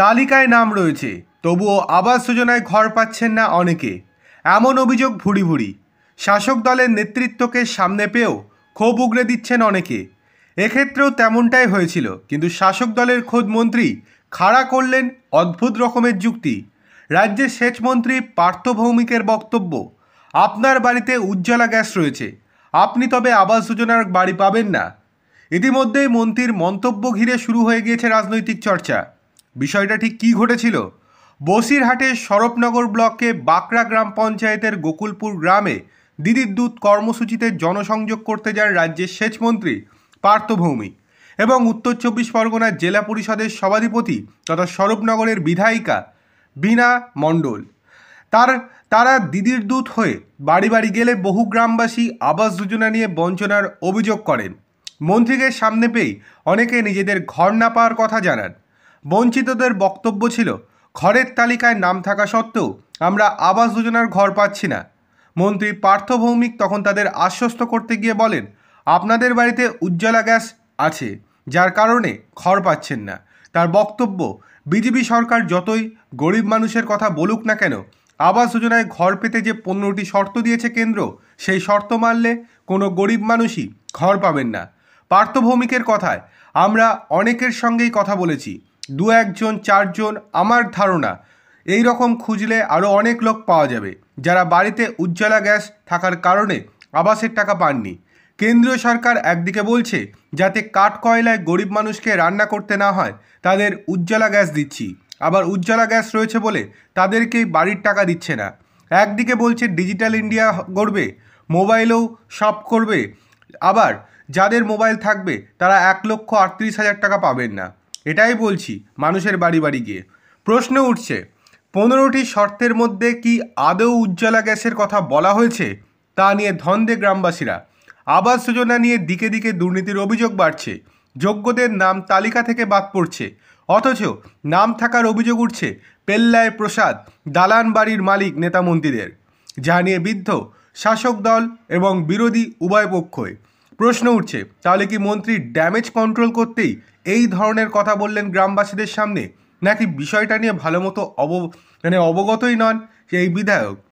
তালিকায় নাম রয়েছে তবুও আবাস যোজনায় ঘর পাচ্ছেন না অনেকে এমন অভিযোগ ভুড়ি ভুড়ি শাসক দলের নেতৃত্বকে সামনে পেয়েও ক্ষোভ উগড়ে দিচ্ছেন অনেকে এক্ষেত্রেও তেমনটাই হয়েছিল কিন্তু শাসক দলের খোদ মন্ত্রী খাড়া করলেন অদ্ভুত রকমের যুক্তি রাজ্যের সেচমন্ত্রী পার্থ ভৌমিকের বক্তব্য আপনার বাড়িতে উজ্জ্বলা গ্যাস রয়েছে আপনি তবে আবাস যোজনার বাড়ি পাবেন না ইতিমধ্যেই মন্ত্রীর মন্তব্য ঘিরে শুরু হয়ে গিয়েছে রাজনৈতিক চর্চা বিষয়টা ঠিক কী ঘটেছিল বসিরহাটের সরবনগর ব্লকে বাঁকড়া গ্রাম পঞ্চায়েতের গোকুলপুর গ্রামে দিদির দূত কর্মসূচিতে জনসংযোগ করতে যান রাজ্যের সেচমন্ত্রী পার্থ ভৌমিক এবং উত্তর চব্বিশ পরগনার জেলা পরিষদের সভাধিপতি তথা স্বরূপনগরের বিধায়িকা বিনা মণ্ডল তার তারা দিদির দূত হয়ে বাড়ি বাড়ি গেলে বহু গ্রামবাসী আবাস যোজনা নিয়ে বঞ্চনার অভিযোগ করেন মন্ত্রীকে সামনে পেয়ে অনেকে নিজেদের ঘর না পাওয়ার কথা জানান বঞ্চিতদের বক্তব্য ছিল ঘরের তালিকায় নাম থাকা সত্ত্বেও আমরা আবাস যোজনার ঘর পাচ্ছি না মন্ত্রী পার্থ ভৌমিক তখন তাদের আশ্বস্ত করতে গিয়ে বলেন আপনাদের বাড়িতে উজ্জ্বলা গ্যাস আছে যার কারণে ঘর পাচ্ছেন না তার বক্তব্য বিজেপি সরকার যতই গরিব মানুষের কথা বলুক না কেন আবাস যোজনায় ঘর পেতে যে পনেরোটি শর্ত দিয়েছে কেন্দ্র সেই শর্ত মানলে কোনো গরিব মানুষই ঘর পাবেন না পার্থভৌমিকের কথায় আমরা অনেকের সঙ্গেই কথা বলেছি দু একজন চারজন আমার ধারণা এই রকম খুঁজলে আরও অনেক লোক পাওয়া যাবে যারা বাড়িতে উজ্জ্বলা গ্যাস থাকার কারণে আবাসের টাকা পাননি কেন্দ্রীয় সরকার একদিকে বলছে যাতে কাঠ কয়লায় গরিব মানুষকে রান্না করতে না হয় তাদের উজ্জ্বলা গ্যাস দিচ্ছি আবার উজ্জ্বলা গ্যাস রয়েছে বলে তাদেরকেই বাড়ির টাকা দিচ্ছে না একদিকে বলছে ডিজিটাল ইন্ডিয়া গড়বে মোবাইলেও সব করবে আবার যাদের মোবাইল থাকবে তারা এক লক্ষ আটত্রিশ হাজার টাকা পাবেন না এটাই বলছি মানুষের বাড়ি বাড়ি গিয়ে প্রশ্ন উঠছে পনেরোটি শর্তের মধ্যে কি আদৌ উজ্জ্বলা গ্যাসের কথা বলা হয়েছে তা নিয়ে ধন্দে গ্রামবাসীরা আবাস যোজনা নিয়ে দিকে দিকে দুর্নীতির অভিযোগ বাড়ছে যোগ্যদের নাম তালিকা থেকে বাদ পড়ছে অথচ নাম থাকার অভিযোগ উঠছে পেল্লায় প্রসাদ দালান বাড়ির মালিক নেতামন্ত্রীদের যা নিয়ে বিদ্ধ শাসক দল এবং বিরোধী উভয় পক্ষই প্রশ্ন উঠছে তাহলে কি মন্ত্রী ড্যামেজ কন্ট্রোল করতেই এই ধরনের কথা বললেন গ্রামবাসীদের সামনে নাকি বিষয়টা নিয়ে ভালো মতো অব মানে অবগতই নন এই বিধায়ক